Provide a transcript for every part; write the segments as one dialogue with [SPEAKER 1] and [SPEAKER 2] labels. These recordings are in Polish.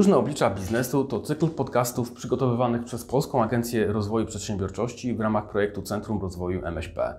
[SPEAKER 1] Różne oblicza biznesu to cykl podcastów przygotowywanych przez Polską Agencję Rozwoju Przedsiębiorczości w ramach projektu Centrum Rozwoju MŚP.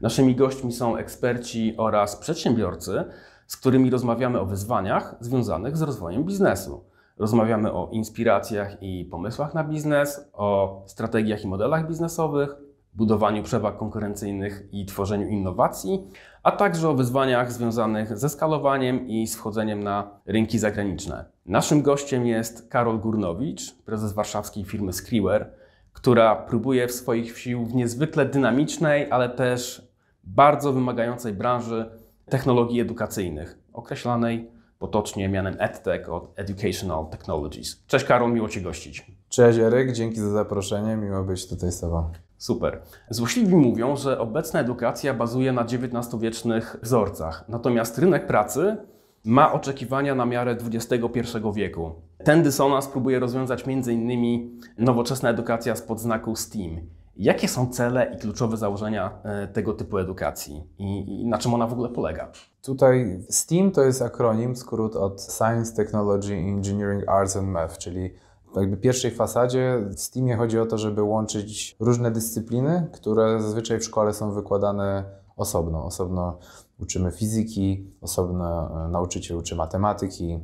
[SPEAKER 1] Naszymi gośćmi są eksperci oraz przedsiębiorcy, z którymi rozmawiamy o wyzwaniach związanych z rozwojem biznesu. Rozmawiamy o inspiracjach i pomysłach na biznes, o strategiach i modelach biznesowych, budowaniu przewag konkurencyjnych i tworzeniu innowacji, a także o wyzwaniach związanych ze skalowaniem i z wchodzeniem na rynki zagraniczne. Naszym gościem jest Karol Górnowicz, prezes warszawskiej firmy Skriwer, która próbuje w swoich sił w niezwykle dynamicznej, ale też bardzo wymagającej branży technologii edukacyjnych, określanej potocznie mianem EdTech od Educational Technologies. Cześć Karol, miło Cię gościć. Cześć Eryk, dzięki za zaproszenie, miło być tutaj z Tobą. Super. Złośliwi mówią, że obecna edukacja bazuje na XIX-wiecznych wzorcach, natomiast rynek pracy ma oczekiwania na miarę XXI wieku. Ten dysonans próbuje rozwiązać m.in. nowoczesna edukacja spod znaku STEAM. Jakie są cele i kluczowe założenia e, tego typu edukacji i, i na czym ona w ogóle polega?
[SPEAKER 2] Tutaj STEAM to jest akronim, skrót od Science, Technology, Engineering, Arts and Math, czyli jakby pierwszej fasadzie w Steamie chodzi o to, żeby łączyć różne dyscypliny, które zazwyczaj w szkole są wykładane osobno. Osobno uczymy fizyki, osobno e, nauczyciel uczy matematyki,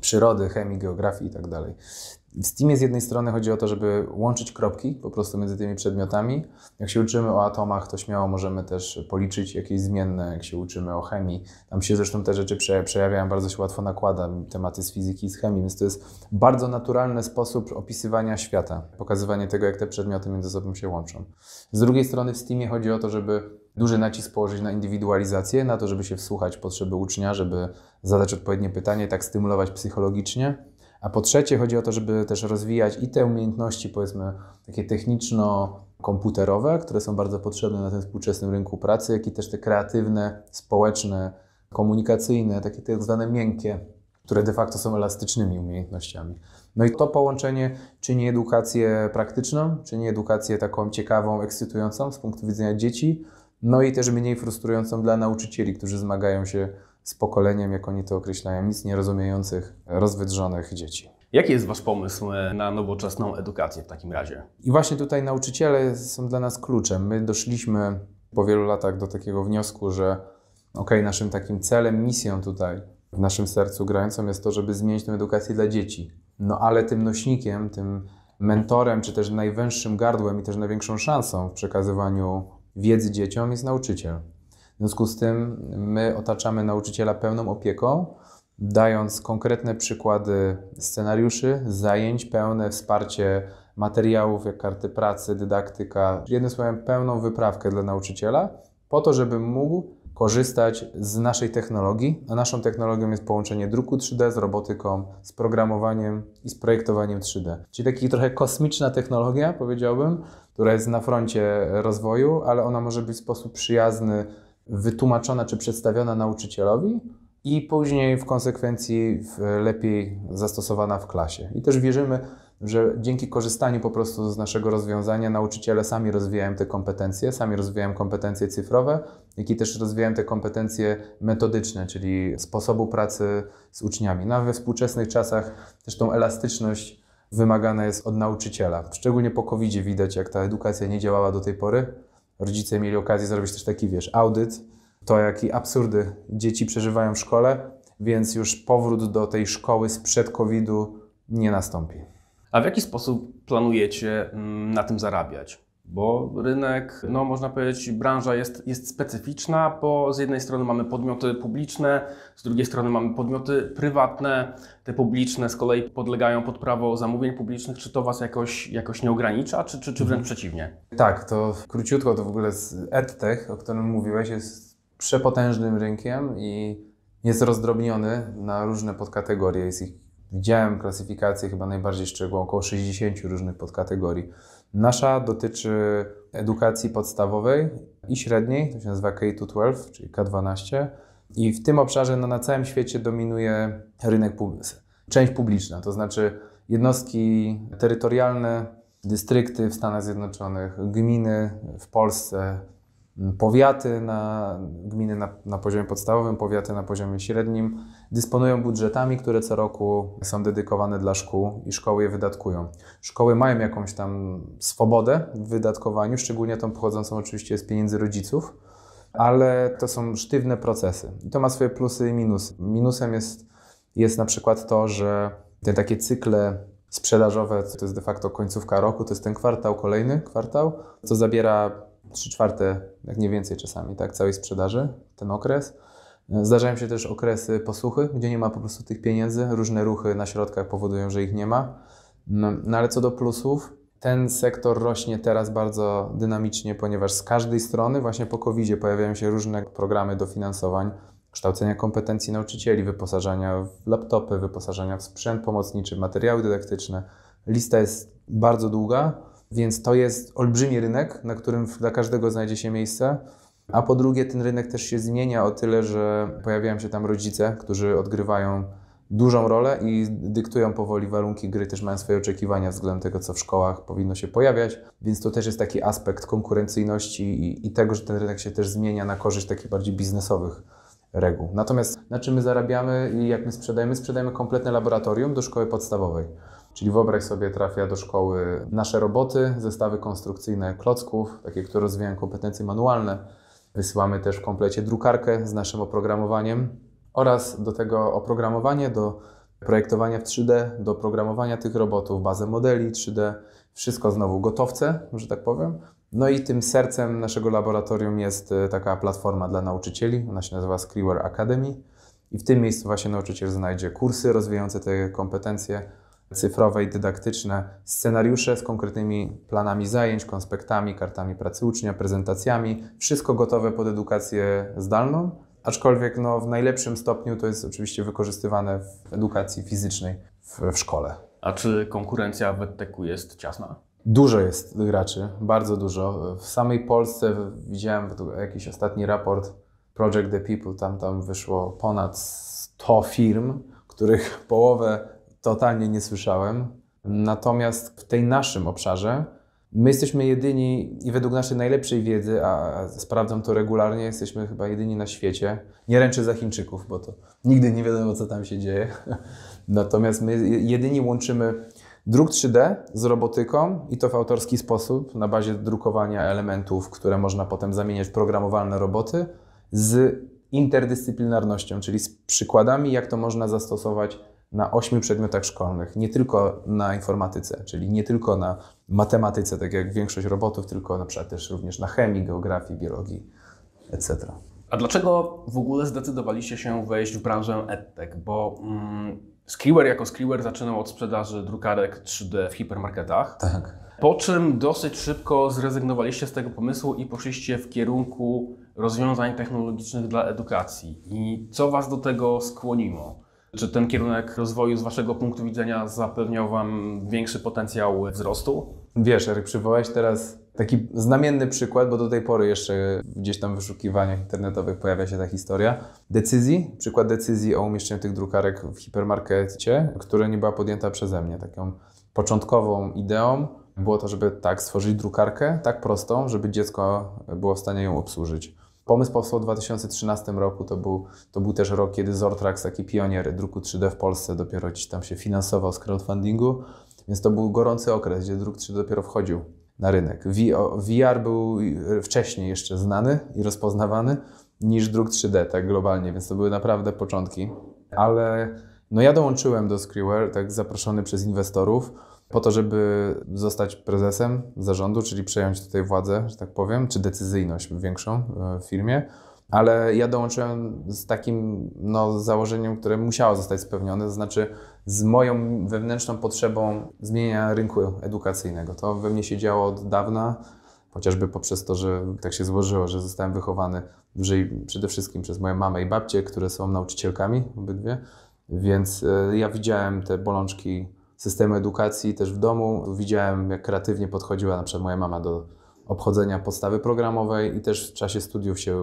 [SPEAKER 2] przyrody, chemii, geografii itd. Tak w Steamie z jednej strony chodzi o to, żeby łączyć kropki po prostu między tymi przedmiotami. Jak się uczymy o atomach, to śmiało możemy też policzyć jakieś zmienne, jak się uczymy o chemii. Tam się zresztą te rzeczy przejawiają, bardzo się łatwo nakłada tematy z fizyki i z chemii, więc to jest bardzo naturalny sposób opisywania świata, pokazywanie tego, jak te przedmioty między sobą się łączą. Z drugiej strony w Steamie chodzi o to, żeby duży nacisk położyć na indywidualizację, na to, żeby się wsłuchać potrzeby ucznia, żeby zadać odpowiednie pytanie, tak stymulować psychologicznie. A po trzecie chodzi o to, żeby też rozwijać i te umiejętności, powiedzmy, takie techniczno-komputerowe, które są bardzo potrzebne na tym współczesnym rynku pracy, jak i też te kreatywne, społeczne, komunikacyjne, takie tak zwane miękkie, które de facto są elastycznymi umiejętnościami. No i to połączenie czyni edukację praktyczną, czyni edukację taką ciekawą, ekscytującą z punktu widzenia dzieci, no i też mniej frustrującą dla nauczycieli, którzy zmagają się z pokoleniem, jak oni to określają, nic nie rozumiejących, rozwydrzonych dzieci.
[SPEAKER 1] Jaki jest Wasz pomysł e, na nowoczesną edukację w takim razie?
[SPEAKER 2] I właśnie tutaj nauczyciele są dla nas kluczem. My doszliśmy po wielu latach do takiego wniosku, że ok, naszym takim celem, misją tutaj w naszym sercu grającą jest to, żeby zmienić tę edukację dla dzieci. No ale tym nośnikiem, tym mentorem, czy też najwęższym gardłem i też największą szansą w przekazywaniu wiedzy dzieciom jest nauczyciel. W związku z tym my otaczamy nauczyciela pełną opieką, dając konkretne przykłady scenariuszy, zajęć, pełne wsparcie materiałów jak karty pracy, dydaktyka, jednym słowem pełną wyprawkę dla nauczyciela, po to, żeby mógł korzystać z naszej technologii, a naszą technologią jest połączenie druku 3D z robotyką, z programowaniem i z projektowaniem 3D. Czyli taki trochę kosmiczna technologia, powiedziałbym, która jest na froncie rozwoju, ale ona może być w sposób przyjazny wytłumaczona czy przedstawiona nauczycielowi i później w konsekwencji lepiej zastosowana w klasie. I też wierzymy, że dzięki korzystaniu po prostu z naszego rozwiązania nauczyciele sami rozwijają te kompetencje, sami rozwijają kompetencje cyfrowe, jak i też rozwijają te kompetencje metodyczne, czyli sposobu pracy z uczniami. Nawet no, we współczesnych czasach też tą elastyczność wymagana jest od nauczyciela. Szczególnie po covid widać, jak ta edukacja nie działała do tej pory rodzice mieli okazję zrobić też taki, wiesz, audyt, to jakie absurdy dzieci przeżywają w szkole, więc już powrót do tej szkoły sprzed COVID-u nie nastąpi.
[SPEAKER 1] A w jaki sposób planujecie mm, na tym zarabiać? Bo rynek, no można powiedzieć, branża jest, jest specyficzna, bo z jednej strony mamy podmioty publiczne, z drugiej strony mamy podmioty prywatne. Te publiczne z kolei podlegają pod prawo zamówień publicznych. Czy to Was jakoś, jakoś nie ogranicza, czy, czy, czy wręcz mhm. przeciwnie? Tak,
[SPEAKER 2] to króciutko to w ogóle EdTech, o którym mówiłeś, jest przepotężnym rynkiem i jest rozdrobniony na różne podkategorie. Jest ich, widziałem klasyfikację chyba najbardziej szczegółową, około 60 różnych podkategorii Nasza dotyczy edukacji podstawowej i średniej, to się nazywa K-12, czyli K12. I w tym obszarze no, na całym świecie dominuje rynek, część publiczna, to znaczy jednostki terytorialne, dystrykty w Stanach Zjednoczonych, gminy w Polsce, Powiaty na gminy na, na, poziomie podstawowym, powiaty na poziomie średnim dysponują budżetami, które co roku są dedykowane dla szkół i szkoły je wydatkują. Szkoły mają jakąś tam swobodę w wydatkowaniu, szczególnie tą pochodzącą oczywiście z pieniędzy rodziców, ale to są sztywne procesy. I to ma swoje plusy i minusy. Minusem jest, jest na przykład to, że te takie cykle sprzedażowe, to jest de facto końcówka roku, to jest ten kwartał, kolejny kwartał, co zabiera 3 czwarte, jak nie więcej czasami, tak, całej sprzedaży, ten okres. Zdarzają się też okresy posuchy, gdzie nie ma po prostu tych pieniędzy, różne ruchy na środkach powodują, że ich nie ma. No, no ale co do plusów, ten sektor rośnie teraz bardzo dynamicznie, ponieważ z każdej strony, właśnie po covid pojawiają się różne programy dofinansowań, kształcenia kompetencji nauczycieli, wyposażenia w laptopy, wyposażenia w sprzęt pomocniczy, materiały dydaktyczne. Lista jest bardzo długa więc to jest olbrzymi rynek, na którym dla każdego znajdzie się miejsce. A po drugie, ten rynek też się zmienia o tyle, że pojawiają się tam rodzice, którzy odgrywają dużą rolę i dyktują powoli warunki gry, też mają swoje oczekiwania względem tego, co w szkołach powinno się pojawiać, więc to też jest taki aspekt konkurencyjności i, i tego, że ten rynek się też zmienia na korzyść takich bardziej biznesowych reguł. Natomiast na czym my zarabiamy i jak my sprzedajemy? Sprzedajemy kompletne laboratorium do szkoły podstawowej. Czyli wyobraź sobie, trafia do szkoły nasze roboty, zestawy konstrukcyjne klocków, takie, które rozwijają kompetencje manualne. Wysyłamy też w komplecie drukarkę z naszym oprogramowaniem oraz do tego oprogramowanie, do projektowania w 3D, do programowania tych robotów, bazę modeli 3D, wszystko znowu gotowce, że tak powiem. No i tym sercem naszego laboratorium jest e, taka platforma dla nauczycieli, ona się nazywa Skriware Academy i w tym miejscu właśnie nauczyciel znajdzie kursy rozwijające te kompetencje, cyfrowe i dydaktyczne, scenariusze z konkretnymi planami zajęć, konspektami, kartami pracy ucznia, prezentacjami, wszystko gotowe pod edukację zdalną, aczkolwiek no, w najlepszym stopniu to jest oczywiście wykorzystywane w edukacji fizycznej w, w szkole. A czy
[SPEAKER 1] konkurencja w EdTechu jest ciasna? Dużo
[SPEAKER 2] jest graczy, bardzo dużo. W samej Polsce widziałem jakiś ostatni raport Project the People, tam, tam wyszło ponad 100 firm, których połowę totalnie nie słyszałem. Natomiast w tej naszym obszarze my jesteśmy jedyni i według naszej najlepszej wiedzy, a sprawdzam to regularnie, jesteśmy chyba jedyni na świecie. Nie ręczę za Chińczyków, bo to nigdy nie wiadomo, co tam się dzieje. Natomiast my jedyni łączymy druk 3D z robotyką i to w autorski sposób, na bazie drukowania elementów, które można potem zamieniać w programowalne roboty, z interdyscyplinarnością, czyli z przykładami, jak to można zastosować na ośmiu przedmiotach szkolnych, nie tylko na informatyce, czyli nie tylko na matematyce, tak jak większość robotów, tylko na przykład też również na chemii, geografii, biologii, etc.
[SPEAKER 1] A dlaczego w ogóle zdecydowaliście się wejść w branżę edtech? Bo mm, Skriwer jako Skriwer zaczynał od sprzedaży drukarek 3D w hipermarketach. Tak. Po czym dosyć szybko zrezygnowaliście z tego pomysłu i poszliście w kierunku rozwiązań technologicznych dla edukacji. I co Was do tego skłoniło? Czy ten kierunek rozwoju z Waszego punktu widzenia zapewniał Wam większy potencjał wzrostu?
[SPEAKER 2] Wiesz, Eryk, przywołałeś teraz taki znamienny przykład, bo do tej pory jeszcze gdzieś tam w wyszukiwaniach internetowych pojawia się ta historia. Decyzji, przykład decyzji o umieszczeniu tych drukarek w hipermarkecie, która nie była podjęta przeze mnie. Taką początkową ideą było to, żeby tak stworzyć drukarkę, tak prostą, żeby dziecko było w stanie ją obsłużyć. Pomysł powstał w 2013 roku, to był, to był też rok, kiedy Zortrax, taki pionier druku 3D w Polsce, dopiero gdzieś tam się finansował z crowdfundingu, więc to był gorący okres, gdzie druk 3D dopiero wchodził na rynek. VR był wcześniej jeszcze znany i rozpoznawany niż druk 3D, tak globalnie, więc to były naprawdę początki. Ale no ja dołączyłem do Skriware, tak zaproszony przez inwestorów po to, żeby zostać prezesem zarządu, czyli przejąć tutaj władzę, że tak powiem, czy decyzyjność większą e, w firmie. Ale ja dołączyłem z takim no, założeniem, które musiało zostać spełnione, to znaczy z moją wewnętrzną potrzebą zmienia rynku edukacyjnego. To we mnie się działo od dawna, chociażby poprzez to, że tak się złożyło, że zostałem wychowany przede wszystkim przez moją mamę i babcię, które są nauczycielkami obydwie, więc e, ja widziałem te bolączki systemu edukacji też w domu. Widziałem, jak kreatywnie podchodziła na przykład moja mama do obchodzenia podstawy programowej i też w czasie studiów się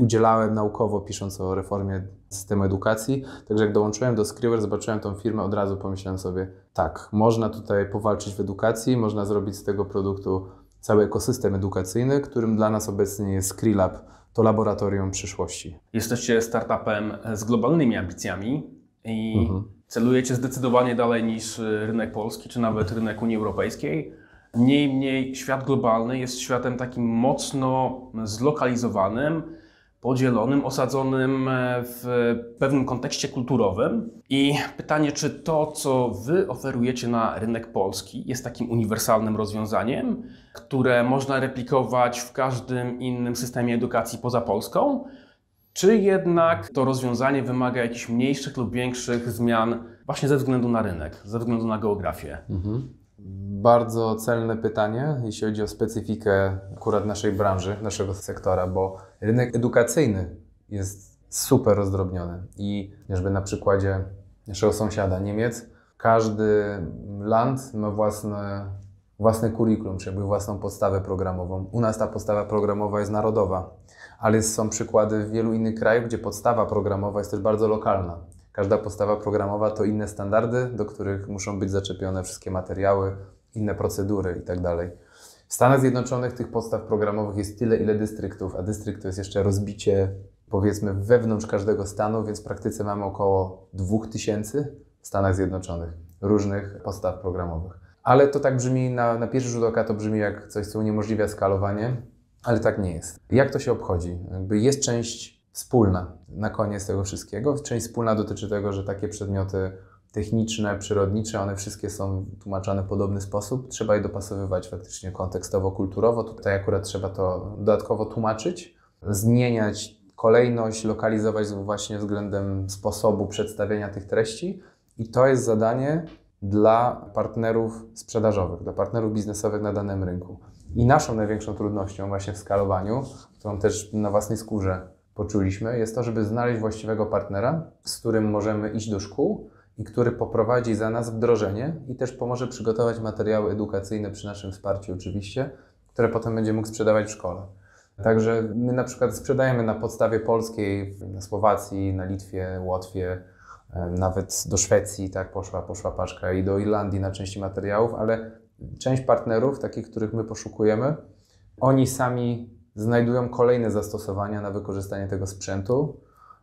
[SPEAKER 2] udzielałem naukowo, pisząc o reformie systemu edukacji. Także jak dołączyłem do Skriwer, zobaczyłem tą firmę, od razu pomyślałem sobie, tak, można tutaj powalczyć w edukacji, można zrobić z tego produktu cały ekosystem edukacyjny, którym dla nas obecnie jest Skrilab, to laboratorium
[SPEAKER 1] przyszłości. Jesteście startupem z globalnymi ambicjami i mhm celujecie zdecydowanie dalej niż y, rynek polski, czy nawet rynek Unii Europejskiej. Niemniej świat globalny jest światem takim mocno zlokalizowanym, podzielonym, osadzonym e, w pewnym kontekście kulturowym. I pytanie, czy to, co wy oferujecie na rynek polski, jest takim uniwersalnym rozwiązaniem, które można replikować w każdym innym systemie edukacji poza Polską? Czy jednak to rozwiązanie wymaga jakichś mniejszych lub większych zmian właśnie ze względu na rynek, ze względu na geografię? Mhm. Bardzo celne
[SPEAKER 2] pytanie, jeśli chodzi o specyfikę akurat naszej branży, naszego sektora, bo rynek edukacyjny jest super rozdrobniony i chociażby na przykładzie naszego sąsiada Niemiec, każdy land ma własne własne kurikulum, czy jakby własną podstawę programową. U nas ta podstawa programowa jest narodowa, ale są przykłady w wielu innych krajach, gdzie podstawa programowa jest też bardzo lokalna. Każda podstawa programowa to inne standardy, do których muszą być zaczepione wszystkie materiały, inne procedury itd. Tak w Stanach Zjednoczonych tych podstaw programowych jest tyle, ile dystryktów, a dystrykt to jest jeszcze rozbicie powiedzmy wewnątrz każdego stanu, więc w praktyce mamy około 2000 w Stanach Zjednoczonych różnych podstaw programowych ale to tak brzmi, na, na pierwszy rzut oka to brzmi jak coś, co uniemożliwia skalowanie, ale tak nie jest. Jak to się obchodzi? Jakby jest część wspólna na koniec tego wszystkiego. Część wspólna dotyczy tego, że takie przedmioty techniczne, przyrodnicze, one wszystkie są tłumaczane w podobny sposób. Trzeba je dopasowywać faktycznie kontekstowo, kulturowo. Tutaj akurat trzeba to dodatkowo tłumaczyć, zmieniać kolejność, lokalizować właśnie względem sposobu przedstawienia tych treści. I to jest zadanie, dla partnerów sprzedażowych, dla partnerów biznesowych na danym rynku. I naszą największą trudnością właśnie w skalowaniu, którą też na własnej skórze poczuliśmy, jest to, żeby znaleźć właściwego partnera, z którym możemy iść do szkół i który poprowadzi za nas wdrożenie i też pomoże przygotować materiały edukacyjne przy naszym wsparciu oczywiście, które potem będzie mógł sprzedawać w szkole. Także my na przykład sprzedajemy na podstawie polskiej na Słowacji, na Litwie, Łotwie, nawet do Szwecji tak poszła, poszła paczka i do Irlandii na części materiałów, ale część partnerów, takich, których my poszukujemy, oni sami znajdują kolejne zastosowania na wykorzystanie tego sprzętu,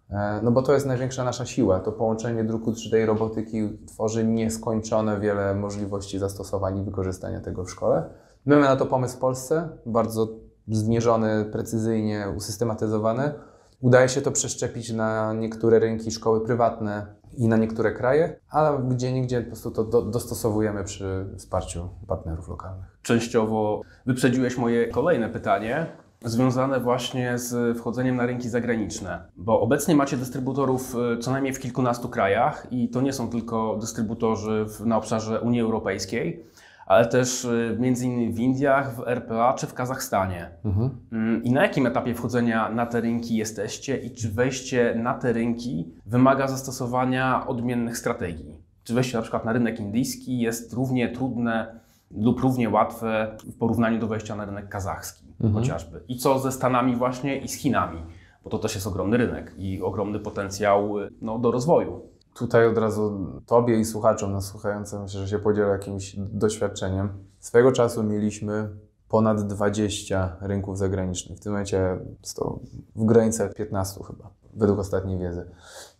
[SPEAKER 2] e, no bo to jest największa nasza siła. To połączenie druku 3D robotyki tworzy nieskończone wiele możliwości zastosowań i wykorzystania tego w szkole. My mamy na to pomysł w Polsce, bardzo zmierzony, precyzyjnie usystematyzowany. Udaje się to przeszczepić na niektóre rynki szkoły prywatne, i na niektóre kraje,
[SPEAKER 1] ale gdzie nigdzie po prostu to do, dostosowujemy przy wsparciu partnerów lokalnych. Częściowo wyprzedziłeś moje kolejne pytanie, związane właśnie z wchodzeniem na rynki zagraniczne, bo obecnie macie dystrybutorów e, co najmniej w kilkunastu krajach i to nie są tylko dystrybutorzy w, na obszarze Unii Europejskiej ale też y, między innymi w Indiach, w RPA czy w Kazachstanie. Mhm. Mm, I na jakim etapie wchodzenia na te rynki jesteście i czy wejście na te rynki wymaga zastosowania odmiennych strategii? Czy wejście na przykład na rynek indyjski jest równie trudne lub równie łatwe w porównaniu do wejścia na rynek kazachski mhm. chociażby? I co ze Stanami właśnie i z Chinami? Bo to też jest ogromny rynek i ogromny potencjał y, no, do rozwoju tutaj od razu
[SPEAKER 2] Tobie i słuchaczom nas słuchającym, myślę, że się podzielę jakimś doświadczeniem. Swego czasu mieliśmy ponad 20 rynków zagranicznych. W tym momencie to w granicach 15 chyba, według ostatniej wiedzy.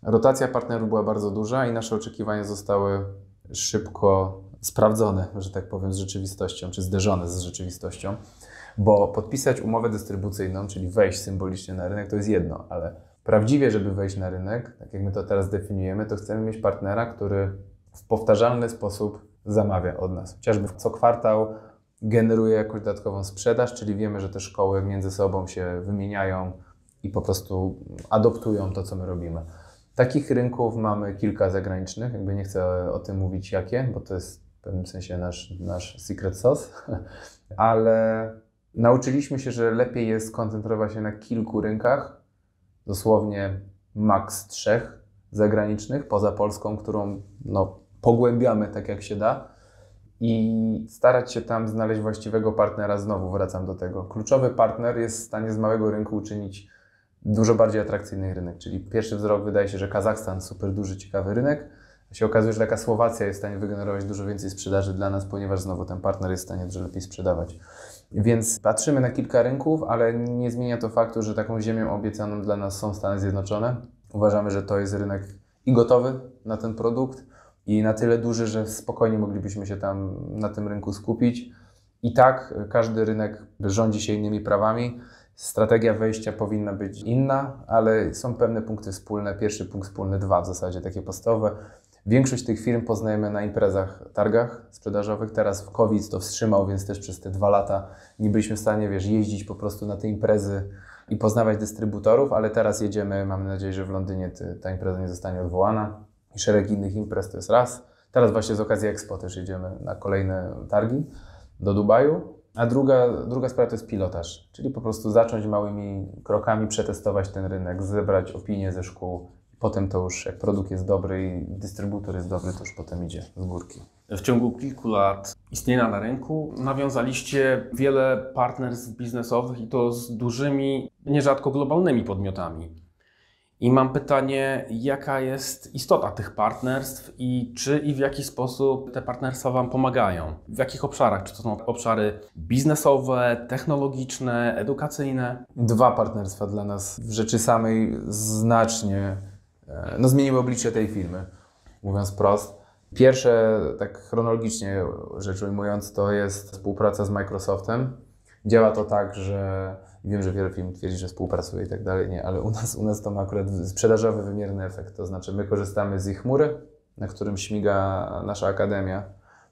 [SPEAKER 2] Rotacja partnerów była bardzo duża i nasze oczekiwania zostały szybko sprawdzone, że tak powiem, z rzeczywistością, czy zderzone z rzeczywistością, bo podpisać umowę dystrybucyjną, czyli wejść symbolicznie na rynek, to jest jedno, ale prawdziwie, żeby wejść na rynek, tak jak my to teraz definiujemy, to chcemy mieć partnera, który w powtarzalny sposób zamawia od nas. Chociażby co kwartał generuje jakąś dodatkową sprzedaż, czyli wiemy, że te szkoły między sobą się wymieniają i po prostu adoptują to, co my robimy. Takich rynków mamy kilka zagranicznych, jakby nie chcę o tym mówić jakie, bo to jest w pewnym sensie nasz, nasz secret sauce, ale nauczyliśmy się, że lepiej jest skoncentrować się na kilku rynkach dosłownie maks trzech zagranicznych poza Polską, którą no, pogłębiamy tak jak się da i starać się tam znaleźć właściwego partnera. Znowu wracam do tego. Kluczowy partner jest w stanie z małego rynku uczynić dużo bardziej atrakcyjny rynek, czyli pierwszy wzrok wydaje się, że Kazachstan super duży, ciekawy rynek, a się okazuje, że taka Słowacja jest w stanie wygenerować dużo więcej sprzedaży dla nas, ponieważ znowu ten partner jest w stanie dużo lepiej sprzedawać. Więc patrzymy na kilka rynków, ale nie zmienia to faktu, że taką ziemią obiecaną dla nas są Stany Zjednoczone. Uważamy, że to jest rynek i gotowy na ten produkt i na tyle duży, że spokojnie moglibyśmy się tam na tym rynku skupić. I tak każdy rynek rządzi się innymi prawami. Strategia wejścia powinna być inna, ale są pewne punkty wspólne. Pierwszy punkt wspólny, dwa w zasadzie takie podstawowe Większość tych firm poznajemy na imprezach, targach sprzedażowych. Teraz w COVID to wstrzymał, więc też przez te dwa lata nie byliśmy w stanie, wiesz, jeździć po prostu na te imprezy i poznawać dystrybutorów, ale teraz jedziemy. Mam nadzieję, że w Londynie ta impreza nie zostanie odwołana i szereg innych imprez to jest raz. Teraz właśnie z okazji Expo też jedziemy na kolejne targi do Dubaju. A druga, druga sprawa to jest pilotaż, czyli po prostu zacząć małymi krokami przetestować ten rynek, zebrać opinie ze szkół, Potem to już, jak produkt jest dobry i dystrybutor jest dobry, to już potem idzie z górki.
[SPEAKER 1] W ciągu kilku lat istnienia na rynku nawiązaliście wiele partnerstw biznesowych i to z dużymi, nierzadko globalnymi podmiotami. I mam pytanie, jaka jest istota tych partnerstw i czy i w jaki sposób te partnerstwa Wam pomagają? W jakich obszarach? Czy to są obszary biznesowe, technologiczne, edukacyjne?
[SPEAKER 2] Dwa partnerstwa dla nas w rzeczy samej znacznie E, no, zmieniły oblicze tej firmy, mówiąc prost. Pierwsze, tak chronologicznie rzecz ujmując, to jest współpraca z Microsoftem. Działa to tak, że wiem, że wiele firm twierdzi, że współpracuje i tak dalej, nie, ale u nas, u nas to ma akurat sprzedażowy wymierny efekt. To znaczy, my korzystamy z ich chmury, na którym śmiga nasza akademia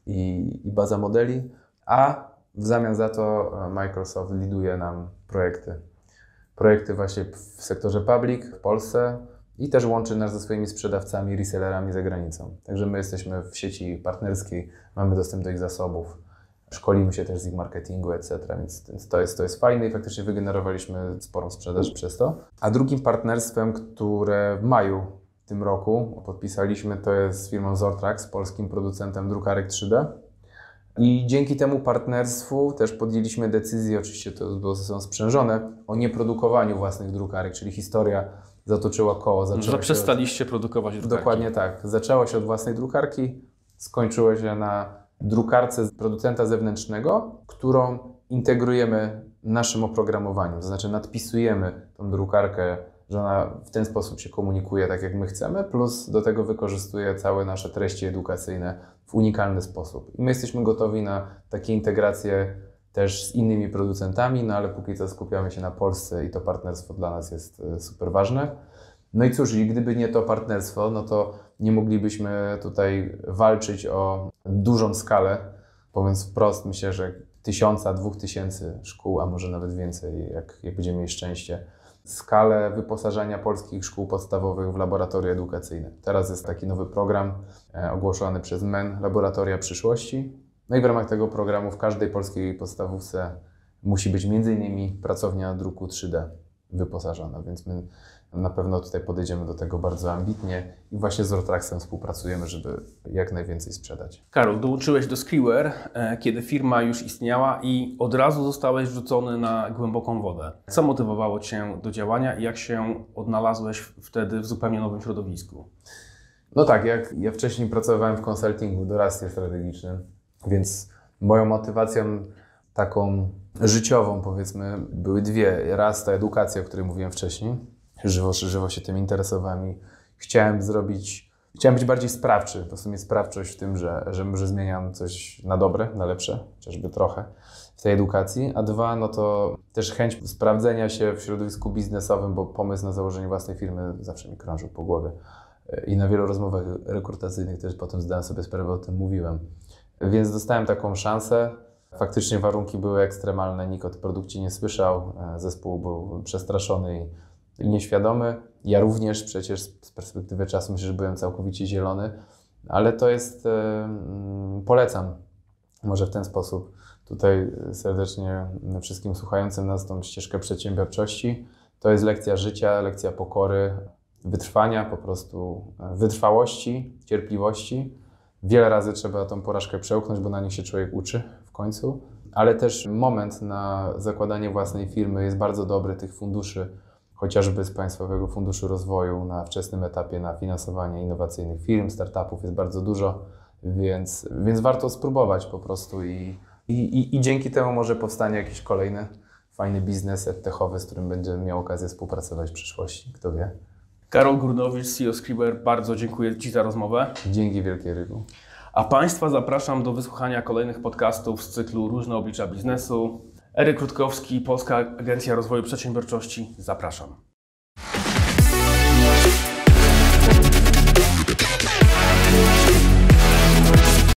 [SPEAKER 2] i, i baza modeli, a w zamian za to e, Microsoft liduje nam projekty. Projekty właśnie w sektorze public w Polsce, i też łączy nas ze swoimi sprzedawcami, resellerami za granicą. Także my jesteśmy w sieci partnerskiej, mamy dostęp do ich zasobów, szkolimy się też z ich marketingu, etc. Więc to jest, to jest fajne i faktycznie wygenerowaliśmy sporą sprzedaż przez to. A drugim partnerstwem, które w maju w tym roku podpisaliśmy, to jest z firmą Zortrax, polskim producentem drukarek 3D. I dzięki temu partnerstwu też podjęliśmy decyzję, oczywiście to było ze sobą sprzężone, o nieprodukowaniu własnych drukarek, czyli historia zatoczyła koło. No, Zaczęła przestaliście od... produkować drukarki. Dokładnie tak. Zaczęło się od własnej drukarki, skończyło się na drukarce producenta zewnętrznego, którą integrujemy naszym oprogramowaniem, to znaczy nadpisujemy tą drukarkę, że ona w ten sposób się komunikuje tak, jak my chcemy, plus do tego wykorzystuje całe nasze treści edukacyjne w unikalny sposób. I my jesteśmy gotowi na takie integracje też z innymi producentami, no ale póki co skupiamy się na Polsce i to partnerstwo dla nas jest e, super ważne. No i cóż, i gdyby nie to partnerstwo, no to nie moglibyśmy tutaj walczyć o dużą skalę. powiem wprost, myślę, że tysiąca, dwóch tysięcy szkół, a może nawet więcej, jak, jak będziemy mieli szczęście, skalę wyposażania polskich szkół podstawowych w laboratoria edukacyjne. Teraz jest taki nowy program e, ogłoszony przez MEN Laboratoria Przyszłości, no i w ramach tego programu w każdej polskiej podstawówce musi być m.in. pracownia druku 3D wyposażona, więc my na pewno tutaj podejdziemy do tego bardzo ambitnie i właśnie z Rotraxem współpracujemy, żeby jak najwięcej sprzedać. Karol,
[SPEAKER 1] dołączyłeś do Skriware, kiedy firma już istniała i od razu zostałeś rzucony na głęboką wodę. Co motywowało Cię do działania i jak się odnalazłeś wtedy w zupełnie nowym środowisku? No tak, jak ja wcześniej
[SPEAKER 2] pracowałem w konsultingu, doradztwie strategicznym, więc moją motywacją taką życiową, powiedzmy, były dwie. Raz ta edukacja, o której mówiłem wcześniej, żywo, żywo się tym interesowałem i chciałem zrobić, chciałem być bardziej sprawczy. Po prostu sprawczość w tym, że, że może zmieniam coś na dobre, na lepsze, chociażby trochę w tej edukacji. A dwa, no to też chęć sprawdzenia się w środowisku biznesowym, bo pomysł na założenie własnej firmy zawsze mi krążył po głowie. I na wielu rozmowach rekrutacyjnych też potem zdałem sobie sprawę, o tym mówiłem. Więc dostałem taką szansę. Faktycznie warunki były ekstremalne, nikt o tym produkcie nie słyszał, e, zespół był przestraszony i nieświadomy. Ja również przecież z perspektywy czasu myślę, że byłem całkowicie zielony, ale to jest, e, mm, polecam może w ten sposób tutaj serdecznie wszystkim słuchającym nas tą ścieżkę przedsiębiorczości. To jest lekcja życia, lekcja pokory, wytrwania, po prostu e, wytrwałości, cierpliwości. Wiele razy trzeba tą porażkę przełknąć, bo na nich się człowiek uczy w końcu. Ale też moment na zakładanie własnej firmy jest bardzo dobry, tych funduszy, chociażby z Państwowego Funduszu Rozwoju na wczesnym etapie na finansowanie innowacyjnych firm, startupów jest bardzo dużo, więc, więc warto spróbować po prostu i, i, i, i dzięki temu może powstanie jakiś kolejny fajny biznes edtechowy, z którym będziemy miał okazję współpracować w przyszłości,
[SPEAKER 1] kto wie. Karol Grunowicz, CEO Scriber, bardzo dziękuję Ci za rozmowę. Dzięki wielkie, Ryku. A Państwa zapraszam do wysłuchania kolejnych podcastów z cyklu Różne oblicza biznesu. Eryk Rutkowski, Polska Agencja Rozwoju Przedsiębiorczości. Zapraszam.